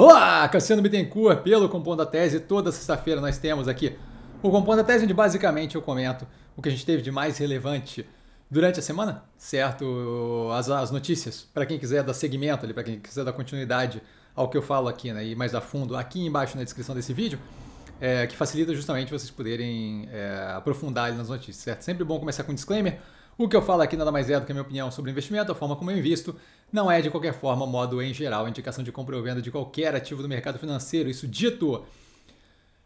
Olá, Cassiano Bittencourt pelo Compondo a Tese. Toda sexta-feira nós temos aqui o Compondo a Tese, onde basicamente eu comento o que a gente teve de mais relevante durante a semana, certo? As, as notícias, para quem quiser dar seguimento ali, para quem quiser dar continuidade ao que eu falo aqui, né? E mais a fundo, aqui embaixo na descrição desse vídeo, é, que facilita justamente vocês poderem é, aprofundar nas notícias, certo? Sempre bom começar com um disclaimer o que eu falo aqui nada mais é do que a minha opinião sobre investimento, a forma como eu invisto. Não é, de qualquer forma, modo em geral, a indicação de compra ou venda de qualquer ativo do mercado financeiro. Isso dito,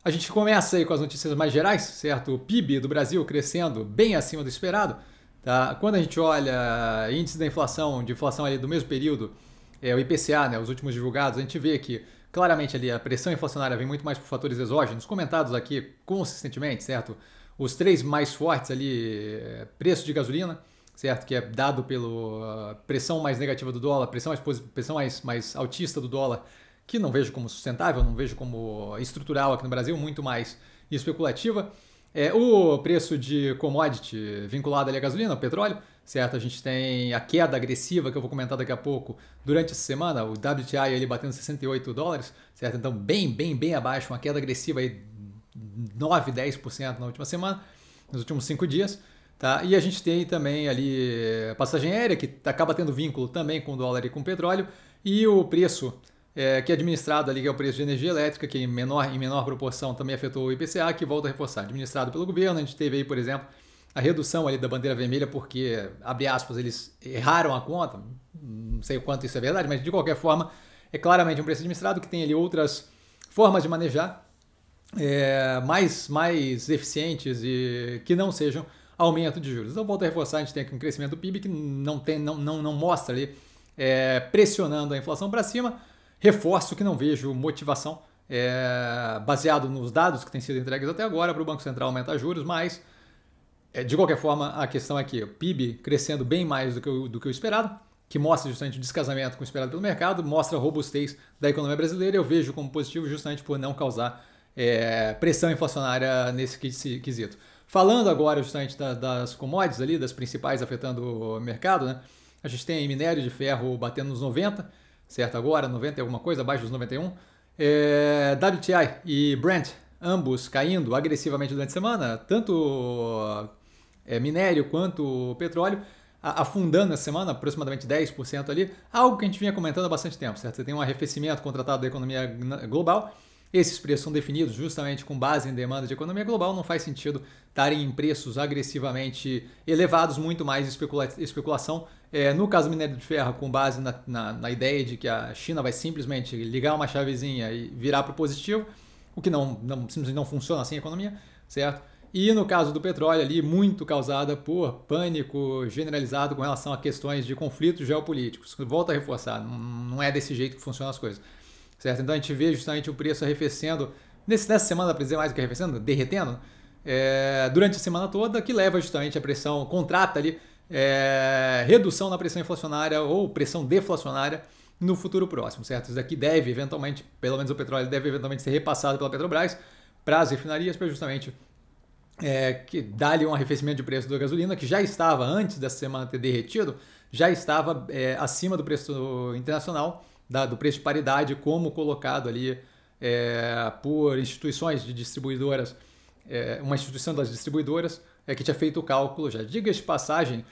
a gente começa aí com as notícias mais gerais, certo? O PIB do Brasil crescendo bem acima do esperado. Tá? Quando a gente olha índice da inflação, de inflação ali do mesmo período, é, o IPCA, né, os últimos divulgados, a gente vê que claramente ali a pressão inflacionária vem muito mais por fatores exógenos, comentados aqui consistentemente, certo? os três mais fortes ali, eh, preço de gasolina, certo? Que é dado pela ah, pressão mais negativa do dólar, pressão mais, pressão mais, mais altista do dólar, que não vejo como sustentável, não vejo como estrutural aqui no Brasil, muito mais especulativa. É, o preço de commodity vinculado ali à gasolina, ao petróleo, certo? A gente tem a queda agressiva que eu vou comentar daqui a pouco durante essa semana, o WTI ali batendo 68 dólares, certo? Então bem, bem, bem abaixo, uma queda agressiva aí 9, 10% na última semana, nos últimos cinco dias. Tá? E a gente tem também ali a eh, passagem aérea, que tá, acaba tendo vínculo também com o dólar e com o petróleo, e o preço é, que é administrado ali, que é o preço de energia elétrica, que é em menor, em menor proporção também afetou o IPCA, que volta a reforçar, administrado pelo governo. A gente teve aí, por exemplo, a redução ali da bandeira vermelha, porque, abre aspas, eles erraram a conta, não sei o quanto isso é verdade, mas de qualquer forma, é claramente um preço administrado que tem ali outras formas de manejar é, mais, mais eficientes e que não sejam aumento de juros. Então, volto a reforçar, a gente tem aqui um crescimento do PIB que não, tem, não, não, não mostra ali é, pressionando a inflação para cima. Reforço que não vejo motivação é, baseado nos dados que têm sido entregues até agora para o Banco Central aumentar juros, mas é, de qualquer forma a questão é que o PIB crescendo bem mais do que, o, do que o esperado, que mostra justamente o descasamento com o esperado pelo mercado, mostra a robustez da economia brasileira. Eu vejo como positivo justamente por não causar é, pressão inflacionária nesse quesito. Falando agora justamente da, das commodities ali, das principais afetando o mercado, né? A gente tem minério de ferro batendo nos 90, certo? Agora, 90 e alguma coisa, abaixo dos 91. É, WTI e Brent, ambos caindo agressivamente durante a semana, tanto é, minério quanto petróleo, afundando essa semana, aproximadamente 10% ali, algo que a gente vinha comentando há bastante tempo, certo? Você tem um arrefecimento contratado da economia global, esses preços são definidos justamente com base em demanda de economia global, não faz sentido estarem em preços agressivamente elevados, muito mais especula especulação. É, no caso do minério de ferro, com base na, na, na ideia de que a China vai simplesmente ligar uma chavezinha e virar para o positivo, o que não, não, simplesmente não funciona assim a economia, certo? E no caso do petróleo ali, muito causada por pânico generalizado com relação a questões de conflitos geopolíticos. Volto a reforçar, não é desse jeito que funcionam as coisas certo? Então a gente vê justamente o preço arrefecendo, nesse, nessa semana, para dizer mais do que arrefecendo, derretendo, é, durante a semana toda, que leva justamente a pressão, contrata ali é, redução na pressão inflacionária ou pressão deflacionária no futuro próximo, certo? Isso daqui deve eventualmente, pelo menos o petróleo deve eventualmente ser repassado pela Petrobras para as refinarias para justamente é, que dá-lhe um arrefecimento de preço da gasolina que já estava antes dessa semana ter derretido, já estava é, acima do preço internacional da, do preço de paridade como colocado ali é, por instituições de distribuidoras, é, uma instituição das distribuidoras é, que tinha feito o cálculo já. Diga-se passagem,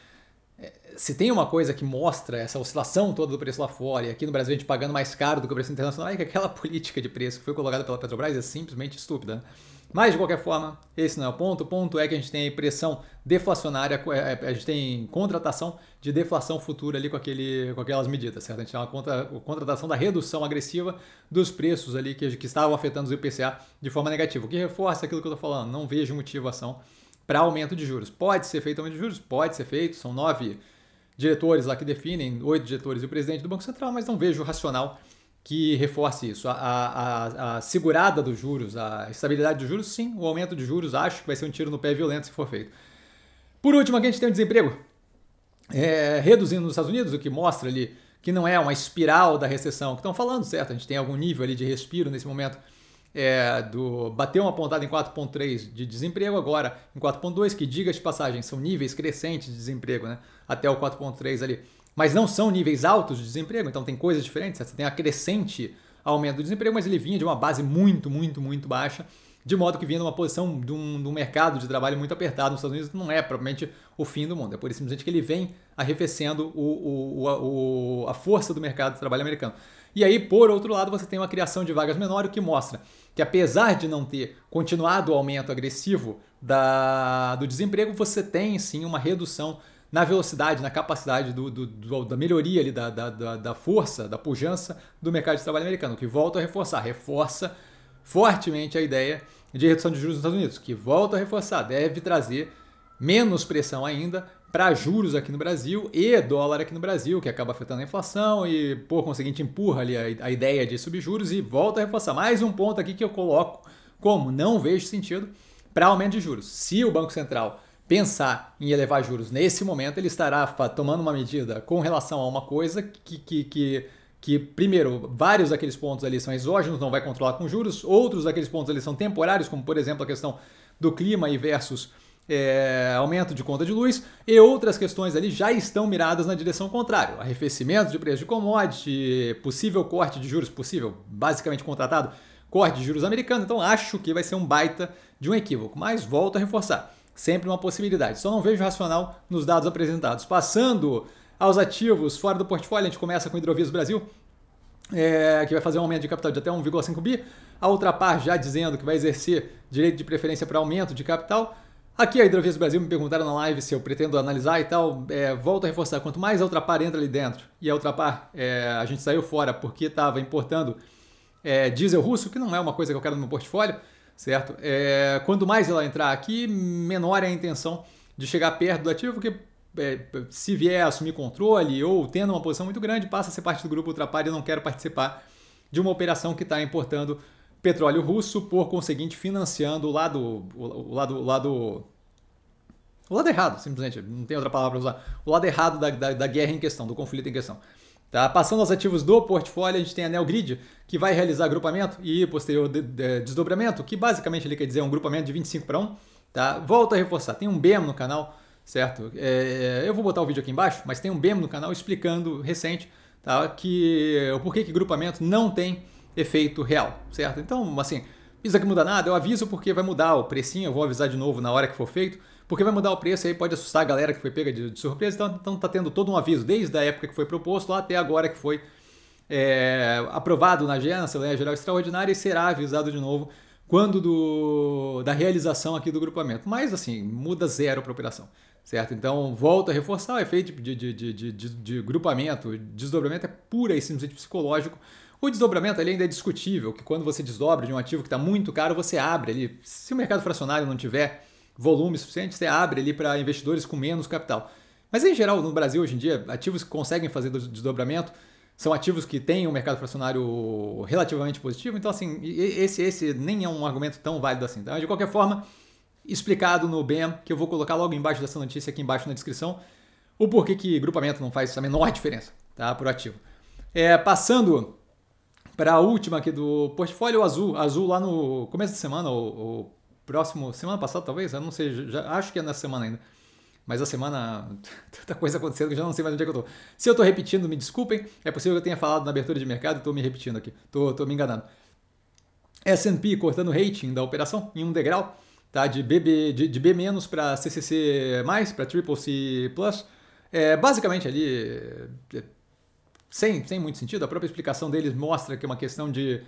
se tem uma coisa que mostra essa oscilação toda do preço lá fora, e aqui no Brasil a gente pagando mais caro do que o preço internacional, é que aquela política de preço que foi colocada pela Petrobras é simplesmente estúpida. Mas, de qualquer forma, esse não é o ponto. O ponto é que a gente tem pressão deflacionária, é, é, a gente tem contratação de deflação futura ali com, aquele, com aquelas medidas, certo? A gente tem uma contra, contratação da redução agressiva dos preços ali que, que estavam afetando o IPCA de forma negativa, o que reforça aquilo que eu estou falando. Não vejo motivação para aumento de juros. Pode ser feito aumento de juros? Pode ser feito, são nove diretores lá que definem, oito diretores e o presidente do Banco Central, mas não vejo racional que reforce isso. A, a, a, segurada dos juros, a estabilidade dos juros, sim. O aumento de juros, acho que vai ser um tiro no pé violento se for feito. Por último, aqui a gente tem o desemprego. É, reduzindo nos Estados Unidos, o que mostra ali que não é uma espiral da recessão que estão falando, certo? A gente tem algum nível ali de respiro nesse momento é, do bateu uma pontada em 4.3 de desemprego, agora em 4.2, que diga de passagem, são níveis crescentes de desemprego, né? Até o 4.3 ali. Mas não são níveis altos de desemprego, então tem coisas diferentes. Você assim, tem a crescente aumento do desemprego, mas ele vinha de uma base muito, muito, muito baixa, de modo que vinha numa posição de um, de um mercado de trabalho muito apertado nos Estados Unidos, não é provavelmente o fim do mundo. É por isso simplesmente que ele vem arrefecendo o, o, o a força do mercado de trabalho americano. E aí, por outro lado, você tem uma criação de vagas menor, o que mostra que apesar de não ter continuado o aumento agressivo da, do desemprego, você tem sim uma redução na velocidade, na capacidade do, do, do da melhoria ali, da, da, da força, da pujança do mercado de trabalho americano, que volta a reforçar, reforça fortemente a ideia de redução de juros nos Estados Unidos, que volta a reforçar, deve trazer menos pressão ainda para juros aqui no Brasil e dólar aqui no Brasil, que acaba afetando a inflação e, por conseguinte, empurra ali a, a ideia de subjuros e volta a reforçar. Mais um ponto aqui que eu coloco como não vejo sentido para aumento de juros. Se o Banco Central pensar em elevar juros nesse momento, ele estará tomando uma medida com relação a uma coisa que, que, que, que primeiro, vários daqueles pontos ali são exógenos, não vai controlar com juros, outros daqueles pontos ali são temporários, como por exemplo a questão do clima e versus é, aumento de conta de luz e outras questões ali já estão miradas na direção contrária. Arrefecimento de preço de commodity, possível corte de juros, possível, basicamente contratado, corte de juros americano. Então acho que vai ser um baita de um equívoco, mas volto a reforçar. Sempre uma possibilidade. Só não vejo racional nos dados apresentados. Passando aos ativos fora do portfólio, a gente começa com Hidrovias Brasil, é, que vai fazer um aumento de capital de até 1,5 bi. A Ultrapar já dizendo que vai exercer direito de preferência para aumento de capital. Aqui é a Hidrovias Brasil me perguntaram na live se eu pretendo analisar e tal. É, volto a reforçar, quanto mais a Ultrapar entra ali dentro, e a Ultrapar, é, a gente saiu fora porque estava importando é, diesel russo, que não é uma coisa que eu quero no meu portfólio, certo? É, quanto mais ela entrar aqui, menor é a intenção de chegar perto do ativo, porque é, se vier assumir controle ou tendo uma posição muito grande, passa a ser parte do grupo Ultrapar e eu não quero participar de uma operação que está importando petróleo russo, por conseguinte financiando o lado, o lado, o lado, o lado errado, simplesmente, não tem outra palavra para usar, o lado errado da, da, da, guerra em questão, do conflito em questão. Tá? Passando aos ativos do portfólio, a gente tem a grid que vai realizar agrupamento e posterior de, de, desdobramento, que basicamente ele quer dizer um grupamento de 25 para 1. Tá? Volto a reforçar, tem um BEM no canal, certo? É, é, eu vou botar o vídeo aqui embaixo, mas tem um BEM no canal explicando recente tá? que o porquê que grupamento não tem efeito real, certo? Então, assim, isso aqui muda nada, eu aviso porque vai mudar o precinho, eu vou avisar de novo na hora que for feito, porque vai mudar o preço aí pode assustar a galera que foi pega de, de surpresa, então, então tá tendo todo um aviso, desde a época que foi proposto lá até agora que foi é, aprovado na agenda, Assembleia Geral Extraordinária, e será avisado de novo quando do, da realização aqui do grupamento. Mas assim, muda zero para a operação, certo? Então, volto a reforçar o efeito de, de, de, de, de grupamento, desdobramento é pura e simplesmente psicológico, o desdobramento ali ainda é discutível, que quando você desdobra de um ativo que está muito caro, você abre ali. Se o mercado fracionário não tiver volume suficiente, você abre ali para investidores com menos capital. Mas em geral, no Brasil hoje em dia, ativos que conseguem fazer desdobramento são ativos que têm um mercado fracionário relativamente positivo. Então, assim, esse, esse nem é um argumento tão válido assim. então de qualquer forma, explicado no BEM, que eu vou colocar logo embaixo dessa notícia, aqui embaixo na descrição, o porquê que grupamento não faz a menor diferença tá? para o ativo. É, passando para a última aqui do portfólio azul, azul lá no começo da semana ou, ou próximo semana passada talvez, eu não sei, já, acho que é nessa semana ainda. Mas a semana, tanta coisa acontecendo que eu já não sei mais onde é que eu tô. Se eu tô repetindo, me desculpem. É possível que eu tenha falado na abertura de mercado e tô me repetindo aqui. Tô, tô me enganando. S&P cortando rating da operação em um degrau, tá? De BB de, de B- para CCC+, para Triple C+. É, basicamente ali é, sem, sem muito sentido. A própria explicação deles mostra que é uma questão de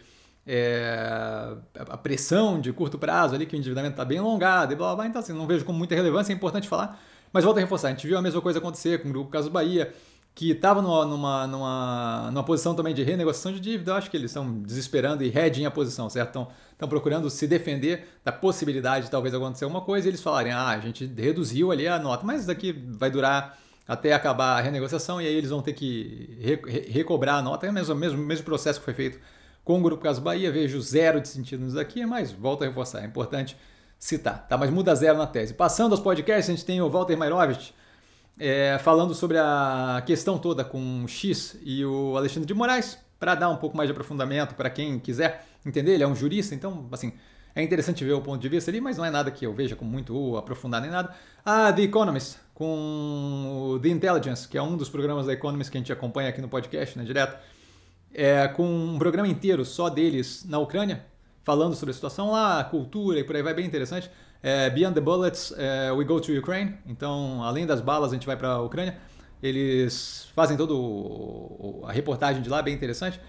é, a pressão de curto prazo ali, que o endividamento está bem alongado e blá, blá blá Então, assim, não vejo com muita relevância, é importante falar. Mas volta a reforçar, a gente viu a mesma coisa acontecer com o Grupo Caso Bahia, que estava numa, numa, numa, numa, posição também de renegociação de dívida. Eu acho que eles estão desesperando e redem a posição, certo? Estão procurando se defender da possibilidade de talvez acontecer alguma coisa e eles falarem, ah, a gente reduziu ali a nota, mas isso daqui vai durar até acabar a renegociação e aí eles vão ter que recobrar a nota. É o mesmo, mesmo, mesmo processo que foi feito com o Grupo Caso Bahia. Vejo zero de sentido nisso aqui mas volto a reforçar, é importante citar, tá? Mas muda zero na tese. Passando aos podcasts, a gente tem o Walter Mairovich é, falando sobre a questão toda com o X e o Alexandre de Moraes, para dar um pouco mais de aprofundamento para quem quiser entender. Ele é um jurista, então, assim, é interessante ver o ponto de vista ali, mas não é nada que eu veja com muito uh, aprofundado nem nada. Ah, The Economist, com The Intelligence, que é um dos programas da Economist que a gente acompanha aqui no podcast, né, direto. É, com um programa inteiro só deles na Ucrânia, falando sobre a situação lá, a cultura e por aí vai, bem interessante. É, Beyond the Bullets, é, We Go to Ukraine. Então, além das balas, a gente vai para a Ucrânia. Eles fazem toda a reportagem de lá, bem interessante.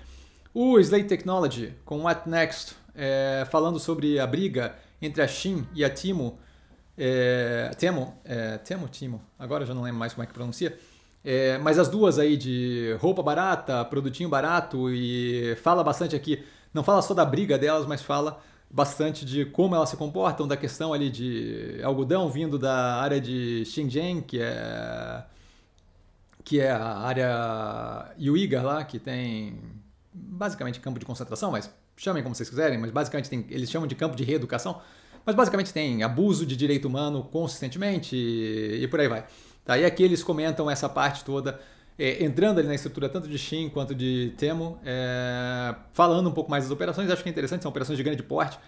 O Slate Technology, com What Next, é, falando sobre a briga entre a Shin e a Timo, é, Temo, é, Temo, Timo, agora eu já não lembro mais como é que pronuncia, é, mas as duas aí de roupa barata, produtinho barato e fala bastante aqui, não fala só da briga delas, mas fala bastante de como elas se comportam, da questão ali de algodão vindo da área de Xinjiang, que é que é a área Uyghur lá, que tem basicamente campo de concentração, mas chamem como vocês quiserem, mas basicamente tem, eles chamam de campo de reeducação, mas basicamente tem abuso de direito humano consistentemente e, e por aí vai. Tá? E aqui eles comentam essa parte toda, é, entrando ali na estrutura tanto de Shin quanto de Temo, é, falando um pouco mais das operações, acho que é interessante, são operações de grande porte,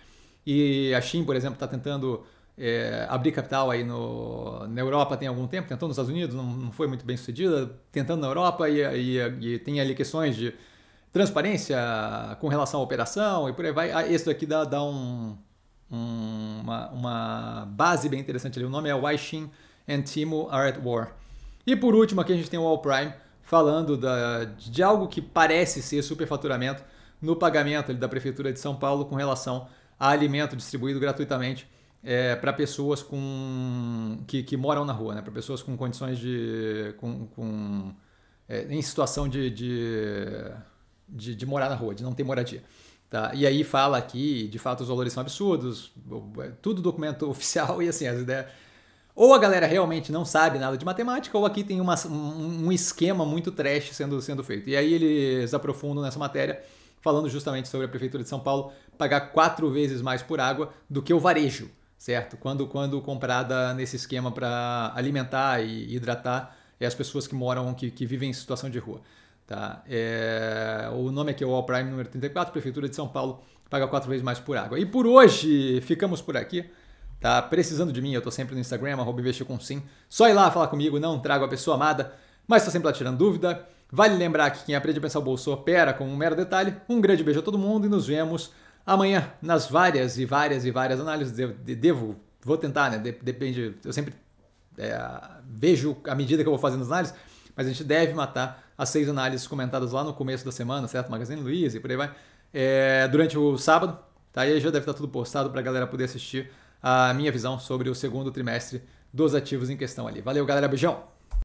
e a Shin, por exemplo, está tentando é, abrir capital aí no, na Europa tem algum tempo, tentou nos Estados Unidos, não, não foi muito bem sucedida, tentando na Europa e, e, e tem ali questões de transparência com relação à operação e por aí vai. Ah, esse daqui dá, dá um, um, uma, uma, base bem interessante ali. O nome é Waishin and Timo Are at War. E por último, aqui a gente tem o All Prime falando da, de algo que parece ser superfaturamento no pagamento ali, da Prefeitura de São Paulo com relação a alimento distribuído gratuitamente é, para pessoas com que, que, moram na rua, né? para pessoas com condições de. Com, com é, em situação de, de de, de morar na rua, de não ter moradia. Tá? E aí fala que, de fato, os valores são absurdos, é tudo documento oficial e assim, as ideias. Ou a galera realmente não sabe nada de matemática, ou aqui tem uma, um esquema muito trash sendo, sendo feito. E aí eles aprofundam nessa matéria, falando justamente sobre a Prefeitura de São Paulo pagar quatro vezes mais por água do que o varejo, certo? Quando, quando comprada nesse esquema para alimentar e hidratar é as pessoas que moram, que, que vivem em situação de rua. Tá? É, o nome aqui é o All Prime número 34, Prefeitura de São Paulo paga quatro vezes mais por água. E por hoje ficamos por aqui. Tá precisando de mim, eu tô sempre no Instagram, investir com sim. Só ir lá falar comigo, não trago a pessoa amada, mas tô sempre lá tirando dúvida. Vale lembrar que quem aprende a pensar o bolso opera com um mero detalhe. Um grande beijo a todo mundo e nos vemos amanhã nas várias e várias e várias análises. Devo, devo vou tentar, né? Depende, eu sempre é, vejo a medida que eu vou fazendo as análises mas a gente deve matar as seis análises comentadas lá no começo da semana, certo? Magazine Luiza e por aí vai, é, durante o sábado, tá? aí já deve estar tá tudo postado para a galera poder assistir a minha visão sobre o segundo trimestre dos ativos em questão ali. Valeu, galera, beijão!